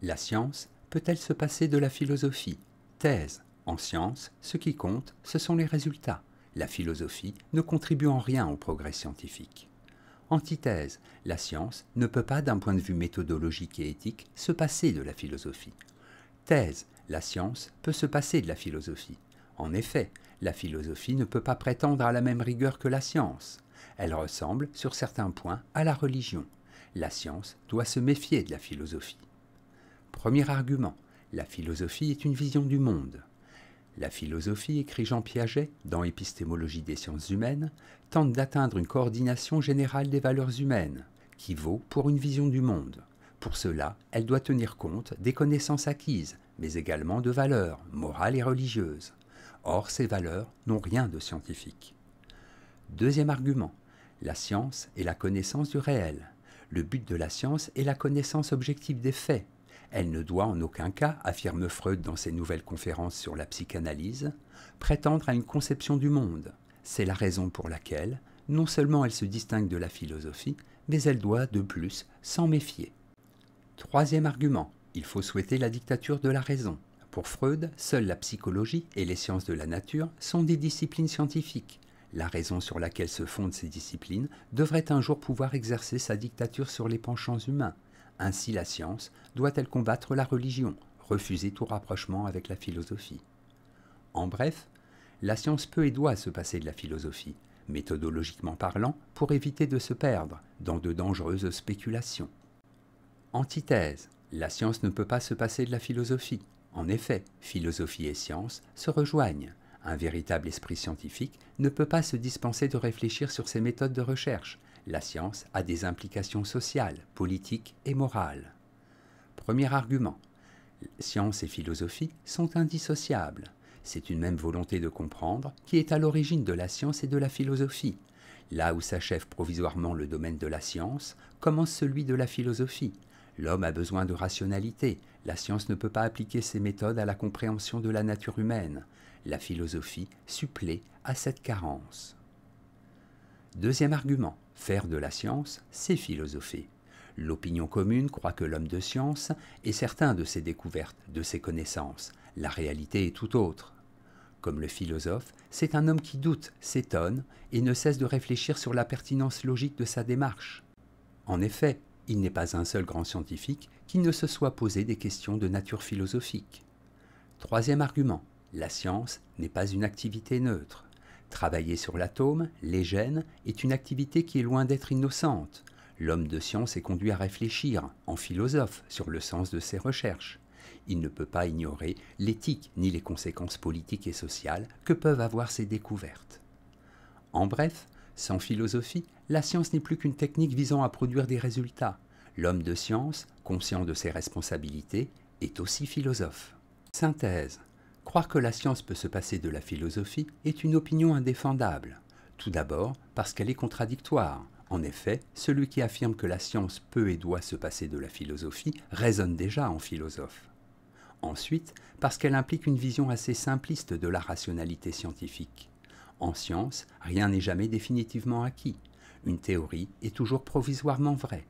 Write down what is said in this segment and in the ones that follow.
La science peut-elle se passer de la philosophie Thèse. En science, ce qui compte, ce sont les résultats. La philosophie ne contribue en rien au progrès scientifique. Antithèse. La science ne peut pas, d'un point de vue méthodologique et éthique, se passer de la philosophie. Thèse. La science peut se passer de la philosophie. En effet, la philosophie ne peut pas prétendre à la même rigueur que la science. Elle ressemble, sur certains points, à la religion. La science doit se méfier de la philosophie. Premier argument, la philosophie est une vision du monde. La philosophie, écrit Jean Piaget dans Épistémologie des sciences humaines, tente d'atteindre une coordination générale des valeurs humaines, qui vaut pour une vision du monde. Pour cela, elle doit tenir compte des connaissances acquises, mais également de valeurs, morales et religieuses. Or, ces valeurs n'ont rien de scientifique. Deuxième argument, la science est la connaissance du réel. Le but de la science est la connaissance objective des faits, elle ne doit en aucun cas, affirme Freud dans ses nouvelles conférences sur la psychanalyse, prétendre à une conception du monde. C'est la raison pour laquelle, non seulement elle se distingue de la philosophie, mais elle doit, de plus, s'en méfier. Troisième argument, il faut souhaiter la dictature de la raison. Pour Freud, seule la psychologie et les sciences de la nature sont des disciplines scientifiques. La raison sur laquelle se fondent ces disciplines devrait un jour pouvoir exercer sa dictature sur les penchants humains. Ainsi la science doit-elle combattre la religion, refuser tout rapprochement avec la philosophie. En bref, la science peut et doit se passer de la philosophie, méthodologiquement parlant, pour éviter de se perdre dans de dangereuses spéculations. Antithèse. La science ne peut pas se passer de la philosophie. En effet, philosophie et science se rejoignent. Un véritable esprit scientifique ne peut pas se dispenser de réfléchir sur ses méthodes de recherche, la science a des implications sociales, politiques et morales. Premier argument. Science et philosophie sont indissociables. C'est une même volonté de comprendre qui est à l'origine de la science et de la philosophie. Là où s'achève provisoirement le domaine de la science, commence celui de la philosophie. L'homme a besoin de rationalité. La science ne peut pas appliquer ses méthodes à la compréhension de la nature humaine. La philosophie supplée à cette carence. Deuxième argument. Faire de la science, c'est philosopher. L'opinion commune croit que l'homme de science est certain de ses découvertes, de ses connaissances. La réalité est tout autre. Comme le philosophe, c'est un homme qui doute, s'étonne et ne cesse de réfléchir sur la pertinence logique de sa démarche. En effet, il n'est pas un seul grand scientifique qui ne se soit posé des questions de nature philosophique. Troisième argument, la science n'est pas une activité neutre. Travailler sur l'atome, les gènes, est une activité qui est loin d'être innocente. L'homme de science est conduit à réfléchir, en philosophe, sur le sens de ses recherches. Il ne peut pas ignorer l'éthique ni les conséquences politiques et sociales que peuvent avoir ses découvertes. En bref, sans philosophie, la science n'est plus qu'une technique visant à produire des résultats. L'homme de science, conscient de ses responsabilités, est aussi philosophe. Synthèse. Croire que la science peut se passer de la philosophie est une opinion indéfendable. Tout d'abord parce qu'elle est contradictoire. En effet, celui qui affirme que la science peut et doit se passer de la philosophie raisonne déjà en philosophe. Ensuite, parce qu'elle implique une vision assez simpliste de la rationalité scientifique. En science, rien n'est jamais définitivement acquis. Une théorie est toujours provisoirement vraie.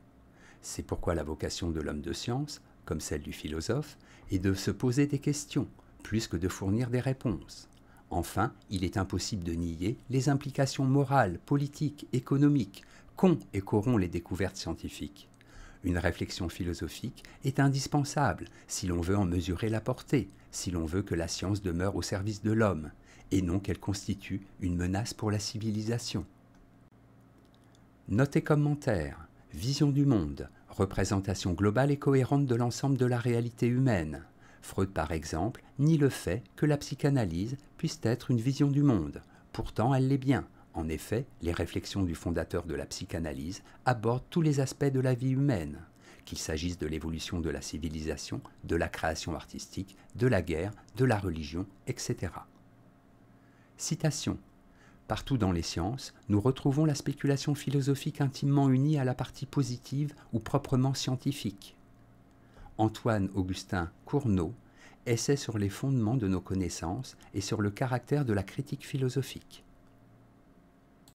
C'est pourquoi la vocation de l'homme de science, comme celle du philosophe, est de se poser des questions, plus que de fournir des réponses. Enfin, il est impossible de nier les implications morales, politiques, économiques qu'ont et qu'auront les découvertes scientifiques. Une réflexion philosophique est indispensable si l'on veut en mesurer la portée, si l'on veut que la science demeure au service de l'homme, et non qu'elle constitue une menace pour la civilisation. Notez et commentaires, vision du monde, représentation globale et cohérente de l'ensemble de la réalité humaine. Freud, par exemple, nie le fait que la psychanalyse puisse être une vision du monde. Pourtant, elle l'est bien. En effet, les réflexions du fondateur de la psychanalyse abordent tous les aspects de la vie humaine, qu'il s'agisse de l'évolution de la civilisation, de la création artistique, de la guerre, de la religion, etc. Citation. Partout dans les sciences, nous retrouvons la spéculation philosophique intimement unie à la partie positive ou proprement scientifique. Antoine Augustin Cournot, essaie sur les fondements de nos connaissances et sur le caractère de la critique philosophique.